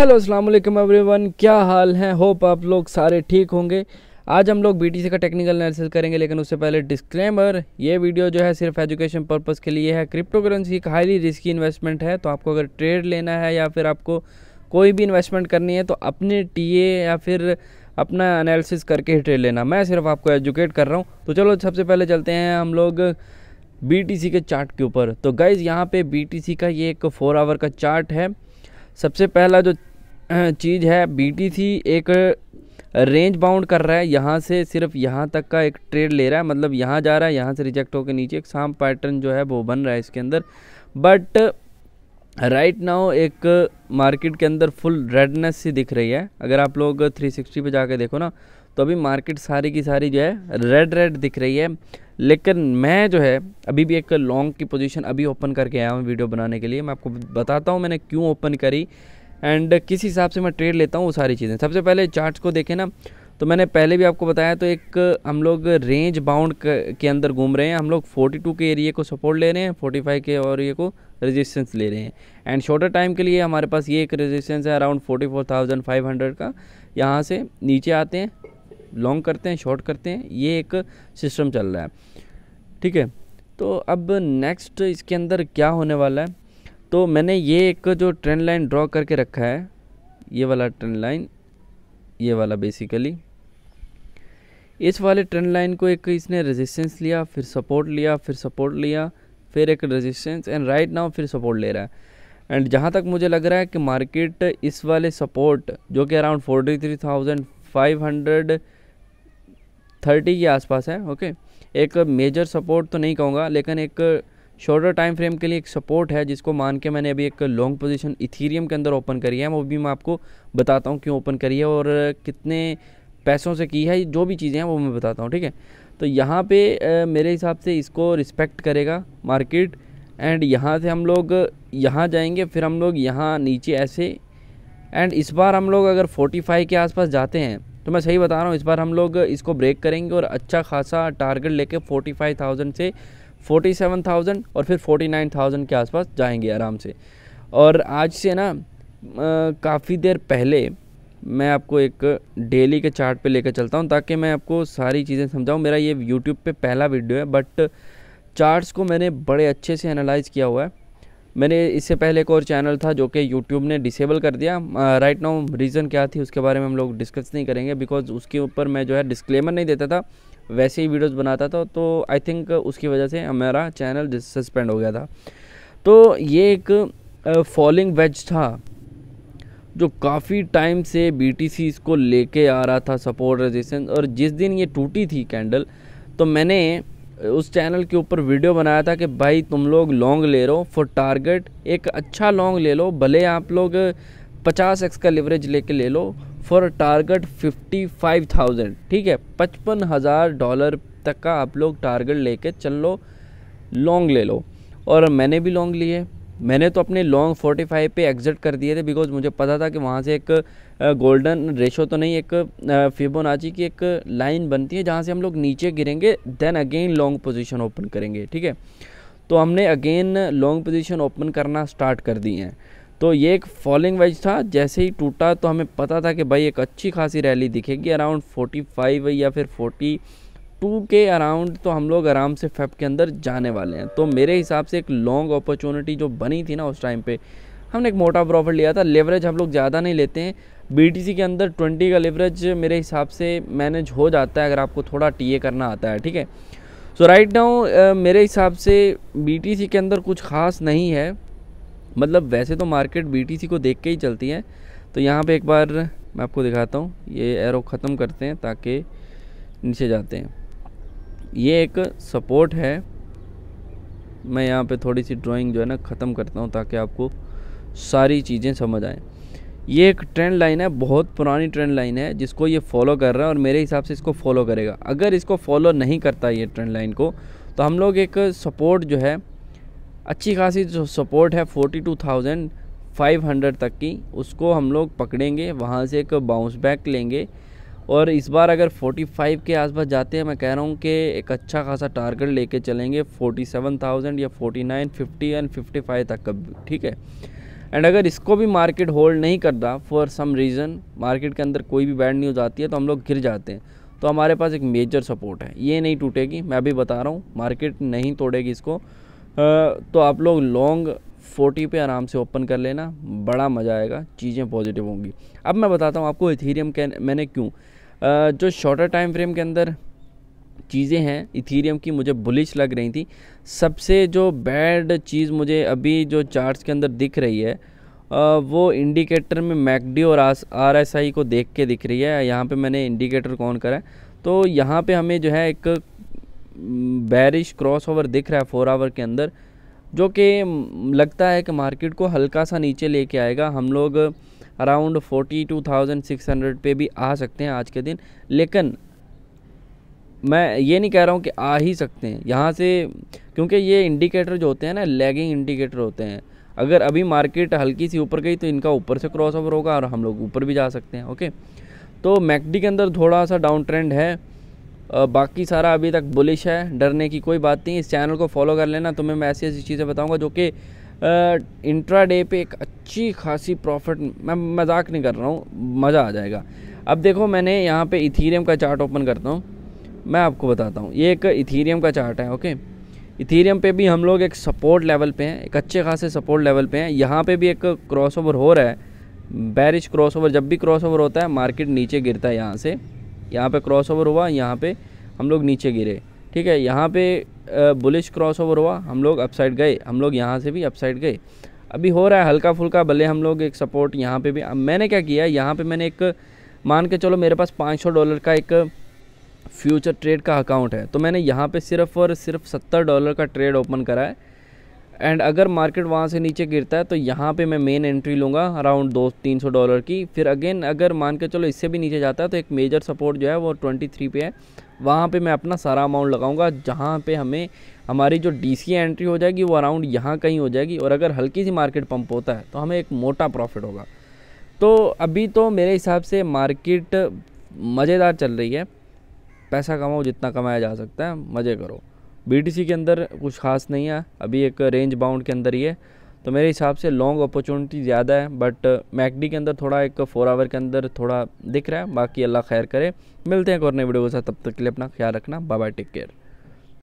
hello अस्सलाम वालेकुम everyone क्या हाल है होप आप लोग सारे ठीक होंगे आज हम लोग बीटीसी का टेक्निकल एनालिसिस करेंगे लेकिन उससे पहले डिस्क्लेमर ये वीडियो जो है सिर्फ एजुकेशन पर्पस के लिए है क्रिप्टो करेंसी एक हाईली रिस्की इन्वेस्टमेंट है तो आपको अगर ट्रेड लेना है या फिर आपको कोई भी इन्वेस्टमेंट करनी है तो अपने टी या फिर अपना एनालिसिस करके ही ट्रेड लेना मैं सिर्फ आपको एजुकेट कर रहा हूँ तो चलो सबसे पहले चलते हैं हम लोग बी के चार्ट के ऊपर तो गाइज़ यहाँ पर बी का ये एक फोर आवर का चार्ट है सबसे पहला जो चीज़ है बीटीसी एक रेंज बाउंड कर रहा है यहाँ से सिर्फ यहाँ तक का एक ट्रेड ले रहा है मतलब यहाँ जा रहा है यहाँ से रिजेक्ट होकर नीचे एक साम पैटर्न जो है वो बन रहा है इसके अंदर बट राइट नाउ एक मार्केट के अंदर फुल रेडनेस सी दिख रही है अगर आप लोग 360 पे जाके देखो ना तो अभी मार्केट सारी की सारी जो है रेड रेड दिख रही है लेकिन मैं जो है अभी भी एक लॉन्ग की पोजीशन अभी ओपन करके आया हूँ वीडियो बनाने के लिए मैं आपको बताता हूँ मैंने क्यों ओपन करी एंड किस हिसाब से मैं ट्रेड लेता हूँ वो सारी चीज़ें सबसे पहले चार्ट को देखें ना तो मैंने पहले भी आपको बताया तो एक हम लोग रेंज बाउंड के अंदर घूम रहे हैं हम लोग 42 के एरिए को सपोर्ट ले रहे हैं 45 के एरिए को रेजिस्टेंस ले रहे हैं एंड शॉर्टर टाइम के लिए हमारे पास ये एक रेजिस्टेंस है अराउंड 44,500 का यहाँ से नीचे आते हैं लॉन्ग करते हैं शॉर्ट करते हैं ये एक सिस्टम चल रहा है ठीक है तो अब नेक्स्ट इसके अंदर क्या होने वाला है तो मैंने ये एक जो ट्रेंड लाइन ड्रॉ करके रखा है ये वाला ट्रेंड लाइन ये वाला बेसिकली इस वाले ट्रेंड लाइन को एक इसने रेजिस्टेंस लिया फिर सपोर्ट लिया फिर सपोर्ट लिया फिर एक रेजिस्टेंस एंड राइट नाउ फिर सपोर्ट ले रहा है एंड जहाँ तक मुझे लग रहा है कि मार्केट इस वाले सपोर्ट जो कि around forty three thousand five hundred thirty के आसपास है ओके एक मेजर सपोर्ट तो नहीं कहूँगा लेकिन एक शॉर्टर टाइम फ्रेम के लिए एक सपोर्ट है जिसको मान के मैंने अभी एक लॉन्ग पोजीशन इथीरियम के अंदर ओपन करी है वो भी मैं आपको बताता हूँ क्यों ओपन करी है और कितने पैसों से की है जो भी चीज़ें हैं वो मैं बताता हूँ ठीक है तो यहाँ पे मेरे हिसाब से इसको रिस्पेक्ट करेगा मार्केट एंड यहाँ से हम लोग यहाँ जाएंगे फिर हम लोग यहाँ नीचे ऐसे एंड इस बार हम लोग अगर फोर्टी के आसपास जाते हैं तो मैं सही बता रहा हूँ इस बार हम लोग इसको ब्रेक करेंगे और अच्छा खासा टारगेट लेके 45,000 से 47,000 और फिर 49,000 के आसपास जाएंगे आराम से और आज से ना काफ़ी देर पहले मैं आपको एक डेली के चार्ट पे लेकर चलता हूँ ताकि मैं आपको सारी चीज़ें समझाऊँ मेरा ये यूट्यूब पे पहला वीडियो है बट चार्ट्स को मैंने बड़े अच्छे से एनालाइज़ किया हुआ है मैंने इससे पहले एक और चैनल था जो कि यूट्यूब ने डिसेबल कर दिया राइट नाउ रीज़न क्या थी उसके बारे में हम लोग डिस्कस नहीं करेंगे बिकॉज उसके ऊपर मैं जो है डिस्क्लेमर नहीं देता था वैसे ही वीडियोज़ बनाता था तो आई थिंक उसकी वजह से हमारा चैनल सस्पेंड हो गया था तो ये एक फॉलिंग वेज था जो काफ़ी टाइम से बी टी सी इसको लेके आ रहा था सपोर्ट रेजिस्टेंस और जिस दिन ये टूटी थी कैंडल तो मैंने उस चैनल के ऊपर वीडियो बनाया था कि भाई तुम लोग लॉन्ग ले रहे हो फॉर टारगेट एक अच्छा लॉन्ग ले लो भले आप लोग पचास एक्स का लेवरेज लेके ले लो for target fifty five thousand ठीक है पचपन हज़ार डॉलर तक का आप लोग टारगेट लेके चल लो लॉन्ग ले लो और मैंने भी लॉन्ग लिए मैंने तो अपने लॉन्ग 45 पे एग्जिट कर दिए थे बिकॉज मुझे पता था कि वहाँ से एक गोल्डन रेशो तो नहीं एक फिबोनाची की एक लाइन बनती है जहाँ से हम लोग नीचे गिरेंगे then again long position open करेंगे ठीक है तो हमने अगेन लॉन्ग पोजीशन ओपन करना स्टार्ट कर दी है तो ये एक फॉलिंग वाइज था जैसे ही टूटा तो हमें पता था कि भाई एक अच्छी खासी रैली दिखेगी अराउंड फोर्टी या फिर फोर्टी टू के अराउंड तो हम लोग आराम से फेब के अंदर जाने वाले हैं तो मेरे हिसाब से एक लॉन्ग अपॉर्चुनिटी जो बनी थी ना उस टाइम पे हमने एक मोटा प्रॉफिट लिया था लेवरेज हम लोग ज़्यादा नहीं लेते हैं बीटीसी के अंदर 20 का लेवरेज मेरे हिसाब से मैनेज हो जाता है अगर आपको थोड़ा टीए करना आता है ठीक है सो राइट नाउ मेरे हिसाब से बीटीसी के अंदर कुछ खास नहीं है मतलब वैसे तो मार्केट बीटीसी को देख के ही चलती है तो यहाँ पे एक बार मैं आपको दिखाता हूँ ये एरो ख़त्म करते हैं ताकि नीचे जाते हैं ये एक सपोर्ट है मैं यहाँ पे थोड़ी सी ड्राइंग जो है ना ख़त्म करता हूँ ताकि आपको सारी चीज़ें समझ आएँ ये एक ट्रेंड लाइन है बहुत पुरानी ट्रेंड लाइन है जिसको ये फॉलो कर रहा है और मेरे हिसाब से इसको फॉलो करेगा अगर इसको फॉलो नहीं करता ये ट्रेंड लाइन को तो हम लोग एक सपोर्ट जो है अच्छी खासी जो सपोर्ट है forty two thousand five hundred तक की उसको हम लोग पकड़ेंगे वहाँ से एक बाउंस बैक लेंगे और इस बार अगर 45 के आसपास जाते हैं मैं कह रहा हूँ कि एक अच्छा खासा टारगेट लेके चलेंगे 47,000 या 49, 50 एंड 55 तक का ठीक है एंड अगर इसको भी मार्केट होल्ड नहीं करता फॉर सम रीज़न मार्केट के अंदर कोई भी बैड न्यूज़ आती है तो हम लोग गिर जाते हैं तो हमारे पास एक मेजर सपोर्ट है ये नहीं टूटेगी मैं अभी बता रहा हूँ मार्केट नहीं तोड़ेगी इसको तो आप लोग लॉन्ग फोर्टी पे आराम से ओपन कर लेना बड़ा मज़ा आएगा चीज़ें पॉजिटिव होंगी अब मैं बताता हूँ आपको इथीरियम के मैंने क्यों जो शॉर्टर टाइम फ्रेम के अंदर चीज़ें हैं इथीरियम की मुझे बुलिश लग रही थी सबसे जो बैड चीज़ मुझे अभी जो चार्ट्स के अंदर दिख रही है वो इंडिकेटर में मैकडी और आर एस आई को देख के दिख रही है यहाँ पे मैंने इंडिकेटर कौन करा है तो यहाँ पे हमें जो है एक बैरिश क्रॉसओवर दिख रहा है फोर आवर के अंदर जो कि लगता है कि मार्केट को हल्का सा नीचे लेके आएगा हम लोग around forty two thousand six hundred पे भी आ सकते हैं आज के दिन लेकिन मैं ये नहीं कह रहा हूँ कि आ ही सकते हैं यहाँ से क्योंकि ये इंडिकेटर जो होते हैं ना लैगिंग इंडिकेटर होते हैं अगर अभी मार्केट हल्की सी ऊपर गई तो इनका ऊपर से क्रॉस ओवर होगा और हम लोग ऊपर भी जा सकते हैं ओके तो मैकडी के अंदर थोड़ा सा डाउन ट्रेंड है बाकी सारा अभी तक बुलिश है डरने की कोई बात नहीं इस चैनल को फॉलो कर लेना तुम्हें मैं ऐसी ऐसी चीज़ें बताऊंगा जो कि इंट्रा डे पर एक अच्छी खासी प्रॉफिट मैं मजाक नहीं कर रहा हूँ मज़ा आ जाएगा अब देखो मैंने यहाँ पे इथीरियम का चार्ट ओपन करता हूँ मैं आपको बताता हूँ ये एक इथीरियम का चार्ट है ओके इथीरियम पे भी हम लोग एक सपोर्ट लेवल पे हैं एक अच्छे खासे सपोर्ट लेवल पे हैं यहाँ पे भी एक क्रॉसओवर हो रहा है बैरिश क्रॉसओवर जब भी क्रॉसओवर होता है मार्केट नीचे गिरता है यहाँ से यहाँ पे क्रॉसओवर हुआ यहाँ पे हम लोग नीचे गिरे ठीक है यहाँ पे बुलिश क्रॉसओवर हुआ हम लोग अपसाइड गए हम लोग यहाँ से भी अपसाइड गए अभी हो रहा है हल्का फुल्का भले हम लोग एक सपोर्ट यहाँ पे भी मैंने क्या किया यहाँ पे मैंने एक मान के चलो मेरे पास 500 डॉलर का एक फ्यूचर ट्रेड का अकाउंट है तो मैंने यहाँ पर सिर्फ और सिर्फ सत्तर डॉलर का ट्रेड ओपन करा है एंड अगर मार्केट वहाँ से नीचे गिरता है तो यहाँ पे मैं मेन एंट्री लूँगा अराउंड दो तीन सौ डॉलर की फिर अगेन अगर मान के चलो इससे भी नीचे जाता है तो एक मेजर सपोर्ट जो है वो ट्वेंटी थ्री पे है वहाँ पे मैं अपना सारा अमाउंट लगाऊंगा जहाँ पे हमें हमारी जो डी एंट्री हो जाएगी वो अराउंड यहाँ कहीं हो जाएगी और अगर हल्की सी मार्केट पम्प होता है तो हमें एक मोटा प्रॉफिट होगा तो अभी तो मेरे हिसाब से मार्केट मज़ेदार चल रही है पैसा कमाओ जितना कमाया जा सकता है मज़े करो बीटीसी के अंदर कुछ खास नहीं है अभी एक रेंज बाउंड के अंदर ही है तो मेरे हिसाब से लॉन्ग अपॉर्चुनिटी ज़्यादा है बट मैकडी के अंदर थोड़ा एक फोर आवर के अंदर थोड़ा दिख रहा है बाकी अल्लाह खैर करे मिलते हैं एक और नए वीडियो के साथ तब तक के लिए अपना ख्याल रखना बाय टेक केयर